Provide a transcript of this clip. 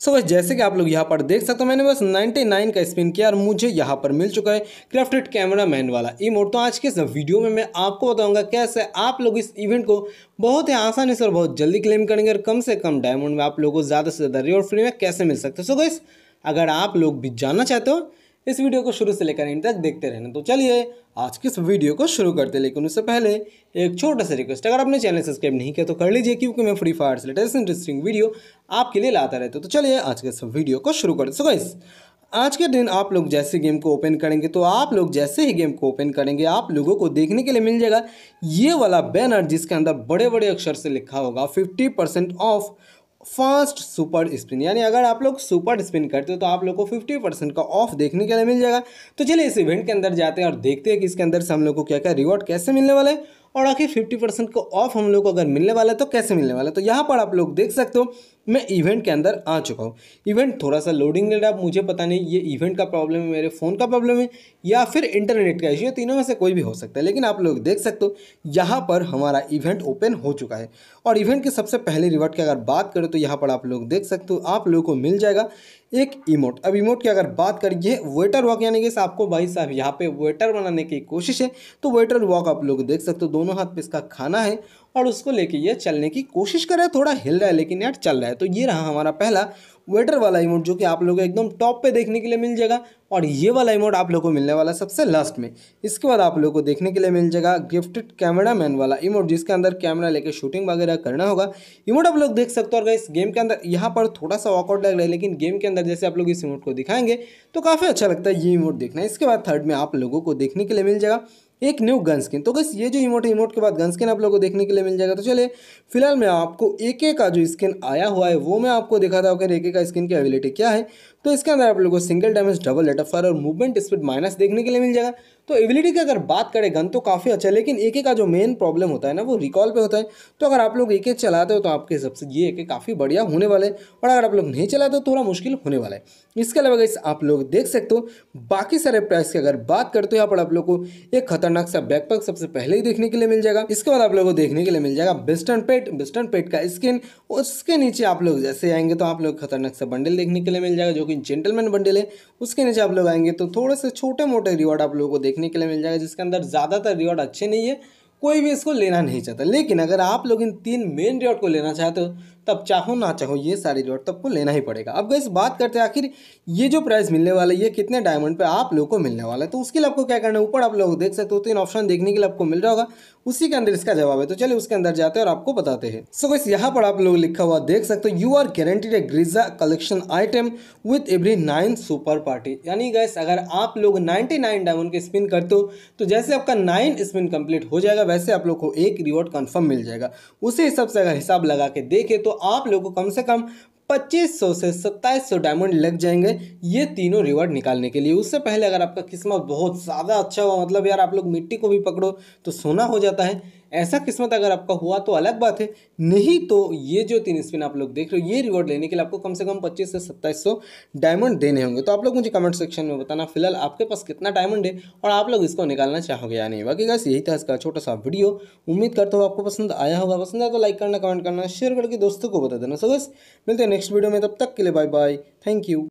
सो so, बस जैसे कि आप लोग यहाँ पर देख सकते हो मैंने बस 99 का स्पिन किया और मुझे यहाँ पर मिल चुका है क्राफ्टेड कैमरा मैन वाला इमोट तो आज के इस वीडियो में मैं आपको बताऊंगा कैसे आप लोग इस इवेंट को बहुत ही आसानी से और बहुत जल्दी क्लेम करेंगे और कम से कम डायमंड में आप लोगों को ज़्यादा से ज़्यादा रिवॉर्ड फ्री में कैसे मिल सकते हो सो so, गई अगर आप लोग भी जानना चाहते हो इस वीडियो को शुरू से लेकर इन तक देखते रहना तो चलिए आज के इस वीडियो को शुरू करते लेकिन उससे पहले एक छोटा सा रिक्वेस्ट अगर आपने चैनल सब्सक्राइब नहीं किया तो कर लीजिए क्योंकि मैं फ्री फायर से लेटेस्ट इंटरेस्टिंग वीडियो आपके लिए लाता रहता हूँ तो चलिए आज के इस वीडियो को शुरू करते सो इस आज के दिन आप लोग जैसे गेम को ओपन करेंगे तो आप लोग जैसे ही गेम को ओपन करेंगे आप लोगों को देखने के लिए मिल जाएगा ये वाला बैनर जिसके अंदर बड़े बड़े अक्षर से लिखा होगा fifty percent off fast super spin यानी अगर आप लोग सुपर स्पिन करते हो तो आप लोग को फिफ्टी परसेंट का ऑफ देखने के लिए मिल जाएगा तो चलिए इस इवेंट के अंदर जाते हैं और देखते हैं कि इसके अंदर से हम लोग को क्या क्या रिवॉर्ड कैसे मिलने वाला है और आखिर फिफ्टी परसेंट का ऑफ हम लोग को अगर मिलने वाला है तो कैसे मिलने वाला है तो यहाँ पर आप लोग देख सकते हो मैं इवेंट के अंदर आ चुका हूँ इवेंट थोड़ा सा लोडिंग ले रहा है मुझे पता नहीं ये इवेंट का प्रॉब्लम है मेरे फ़ोन का प्रॉब्लम है या फिर इंटरनेट का इशू है तीनों में से कोई भी हो सकता है लेकिन आप लोग देख सकते हो यहाँ पर हमारा इवेंट ओपन हो चुका है और इवेंट के सबसे पहले रिवर्ट की अगर बात करें तो यहाँ पर आप लोग देख सकते हो आप लोगों को मिल जाएगा एक इमोट अब इमोट की अगर बात करिए वेटर वॉक यानी कि आपको भाई साहब यहाँ पे वेटर बनाने की कोशिश है तो वेटर वॉक आप लोग देख सकते हो दोनों हाथ पे इसका खाना है और उसको लेके ये चलने की कोशिश कर रहा है थोड़ा हिल रहा है लेकिन यार चल रहा है तो ये रहा हमारा पहला वेटर वाला इमोट जो कि आप लोगों को एकदम टॉप पे देखने के लिए मिल जाएगा और ये वाला इमोट आप लोगों को मिलने वाला सबसे लास्ट में इसके बाद आप लोगों को देखने के लिए मिल जाएगा गिफ्टेड कैमरा मैन वाला इमोट जिसके अंदर कैमरा लेके शूटिंग वगैरह करना होगा इमोट आप लोग देख सकते हो और इस गेम के अंदर यहाँ पर थोड़ा सा वॉकआउट लग रहा है लेकिन गेम के अंदर जैसे आप लोग इस इमोट को दिखाएंगे तो काफ़ी अच्छा लगता है ये इमोट देखना इसके बाद थर्ड में आप लोगों को देखने के लिए मिल जाएगा एक न्यू गन स्किन तो बस ये जो इमोट है इमोट के बाद गन स्किन आप लोगों को देखने के लिए मिल जाएगा तो चले फिलहाल मैं आपको एक एक का जो स्किन आया हुआ है वो मैं आपको दिखाता हूँ कि एक का स्किन की एबिलिटी क्या है तो इसके अंदर आप लोगों को सिंगल डैमेज डबल फायर और मूवमेंट स्पीड माइनस देखने के लिए मिल जाएगा तो एबिलिटी की अगर बात करें गन तो काफ़ी अच्छा है लेकिन एक का जो मेन प्रॉब्लम होता है ना वो रिकॉल पे होता है तो अगर आप लोग एक एक चलाते हो तो आपके हिसाब से ये एक काफ़ी बढ़िया होने वाला है और अगर आप लोग नहीं चलाते हो तो थोड़ा मुश्किल होने वाला है इसके अलावा इस आप लोग देख सकते हो बाकी सारे प्राइस की अगर बात करते हो यहाँ पर आप लोग को एक खतरनाक सा बैकपैक सबसे पहले ही देखने के लिए मिल जाएगा इसके बाद आप लोग को देखने के लिए मिल जाएगा बेस्टर्न पेट बेस्टर्न पेट का स्किन उसके नीचे आप लोग जैसे आएंगे तो आप लोग खतरनाक सा बंडल देखने के लिए मिल जाएगा जो कि जेंटलमैन बंडल है उसके नीचे आप लोग आएंगे तो थोड़े से छोटे मोटे रिवॉर्ड आप लोगों को देखने देखने के लिए मिल जाएगा जिसके अंदर ज़्यादातर रिवॉर्ड अच्छे नहीं है कोई भी इसको लेना नहीं चाहता लेकिन अगर आप लोग इन तीन मेन रिवॉर्ड को लेना चाहते हो तब चाहो ना चाहो ये सारी लॉट तब आपको लेना ही पड़ेगा अब गैस बात करते हैं आखिर ये जो प्राइस मिलने वाला है ये कितने डायमंड पे आप लोग को मिलने वाला है तो उसके लिए आपको क्या करना है ऊपर आप लोग देख सकते हो तीन ऑप्शन देखने के लिए आपको मिल रहा होगा उसी के अंदर इसका जवाब है तो चलिए उसके अंदर जाते हैं और आपको बताते हैं सो गैस यहाँ पर आप लोग लिखा हुआ देख सकते हो यू आर गारंटीड ए ग्रीजा collection item with every nine super party यानी गैस अगर आप लोग नाइनटी नाइन डायमंड के स्पिन करते हो तो जैसे आपका नाइन स्पिन कंप्लीट हो जाएगा वैसे आप लोग को एक रिवॉर्ड कन्फर्म मिल जाएगा उसी हिसाब से अगर हिसाब लगा के देखे तो आप लोगों को कम से कम 2500 से 2700 डायमंड लग जाएंगे ये तीनों रिवॉर्ड निकालने के लिए उससे पहले अगर आपका किस्मत बहुत ज़्यादा अच्छा हुआ मतलब यार आप लोग मिट्टी को भी पकड़ो तो सोना हो जाता है ऐसा किस्मत अगर आपका हुआ तो अलग बात है नहीं तो ये जो तीन स्पिन आप लोग देख रहे हो ये रिवॉर्ड लेने के लिए आपको कम से कम पच्चीस से सत्ताईस डायमंड देने होंगे तो आप लोग मुझे कमेंट सेक्शन में बताना फिलहाल आपके पास कितना डायमंड है और आप लोग इसको निकालना चाहोगे या नहीं बाकी बस यही था इसका छोटा सा वीडियो उम्मीद करता हूँ आपको पसंद आया होगा पसंद आया तो लाइक करना कमेंट करना शेयर करके दोस्तों को बता देना सो बस मिलते हैं नेक्स्ट वीडियो में तब तक के लिए बाय बाय थैंक यू